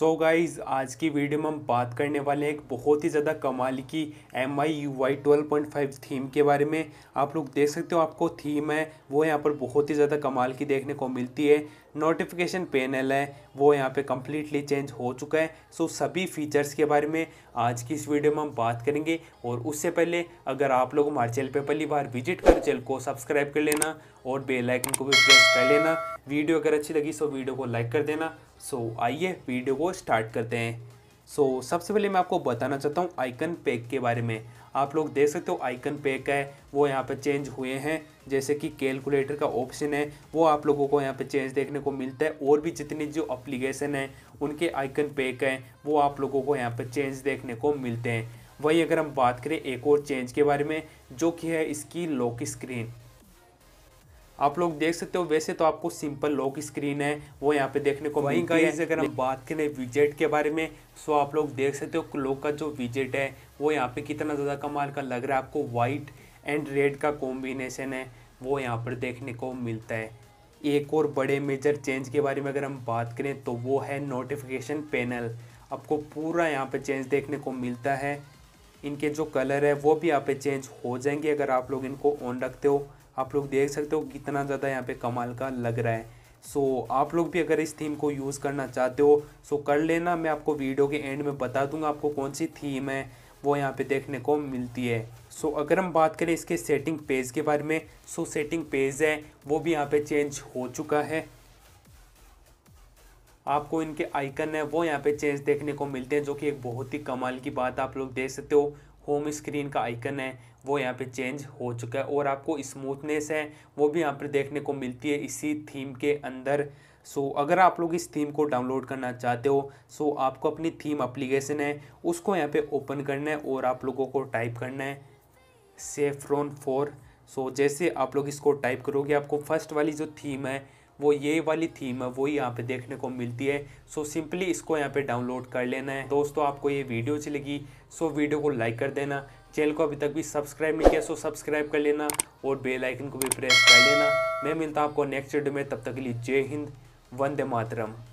सो so guys आज की video में हम बात करने वाले हैं एक बहुत ही ज़्यादा कमाल की M I U Y twelve point five theme के बारे में आप लोग देख सकते हो आपको थीम है वो यहाँ पर बहुत ही ज़्यादा कमाल की देखने को मिलती है नोटिफिकेशन पैनल है वो यहाँ पे कम्प्लीटली चेंज हो चुका है सो so, सभी फीचर्स के बारे में आज की इस वीडियो में हम बात करेंगे और उससे पहले अगर आप लोग हमारे चैनल पर पहली बार विजिट कर चैनल को सब्सक्राइब कर लेना और बेलाइकन को भी प्रेस कर लेना वीडियो अगर अच्छी लगी सो वीडियो को लाइक कर देना सो आइए वीडियो को स्टार्ट करते हैं सो so, सबसे पहले मैं आपको बताना चाहता हूँ आइकन पैक के बारे में आप लोग देख सकते हो आइकन पैक है वो यहाँ पर चेंज हुए हैं जैसे कि कैलकुलेटर का ऑप्शन है वो आप लोगों को यहाँ पर चेंज देखने को मिलता है और भी जितनी जो अप्लीकेशन है उनके आइकन पैक हैं वो आप लोगों को यहाँ पर चेंज देखने को मिलते हैं वही अगर हम बात करें एक और चेंज के बारे में जो कि है इसकी लॉक स्क्रीन आप लोग देख सकते हो वैसे तो आपको सिंपल लॉक स्क्रीन है वो यहाँ पे देखने को मिलती है अगर हम बात करें विजेट के बारे में सो आप लोग देख सकते हो लॉक का जो विजेट है वो यहाँ पे कितना ज़्यादा कमाल का लग रहा है आपको वाइट एंड रेड का कॉम्बिनेशन है वो यहाँ पर देखने को मिलता है एक और बड़े मेजर चेंज के बारे में अगर हम बात करें तो वो है नोटिफिकेशन पैनल आपको पूरा यहाँ पर चेंज देखने को मिलता है इनके जो कलर है वो भी यहाँ पे चेंज हो जाएंगे अगर आप लोग इनको ऑन रखते हो आप लोग देख सकते हो कितना ज़्यादा यहाँ पे कमाल का लग रहा है सो so, आप लोग भी अगर इस थीम को यूज़ करना चाहते हो सो so कर लेना मैं आपको वीडियो के एंड में बता दूंगा आपको कौन सी थीम है वो यहाँ पे देखने को मिलती है सो so, अगर हम बात करें इसके सेटिंग पेज के बारे में सो so, सेटिंग पेज है वो भी यहाँ पे चेंज हो चुका है आपको इनके आइकन है वो यहाँ पे चेंज देखने को मिलते हैं जो कि एक बहुत ही कमाल की बात आप लोग देख सकते हो होम स्क्रीन का आइकन है वो यहाँ पे चेंज हो चुका है और आपको स्मूथनेस है वो भी यहाँ पर देखने को मिलती है इसी थीम के अंदर सो so, अगर आप लोग इस थीम को डाउनलोड करना चाहते हो सो so आपको अपनी थीम अप्लीकेशन है उसको यहाँ पे ओपन करना है और आप लोगों को टाइप करना है सेफ्रोन फोर सो जैसे आप लोग इसको टाइप करोगे आपको फर्स्ट वाली जो थीम है वो ये वाली थीम है वो यहाँ पे देखने को मिलती है सो सिंपली इसको यहाँ पे डाउनलोड कर लेना है दोस्तों आपको ये वीडियो अच्छी लगी सो वीडियो को लाइक कर देना चैनल को अभी तक भी सब्सक्राइब नहीं किया सो सब्सक्राइब कर लेना और बेल आइकन को भी प्रेस कर लेना मैं मिलता हूँ आपको नेक्स्ट वीडियो में तब तक के लिए जय हिंद वंदे मातरम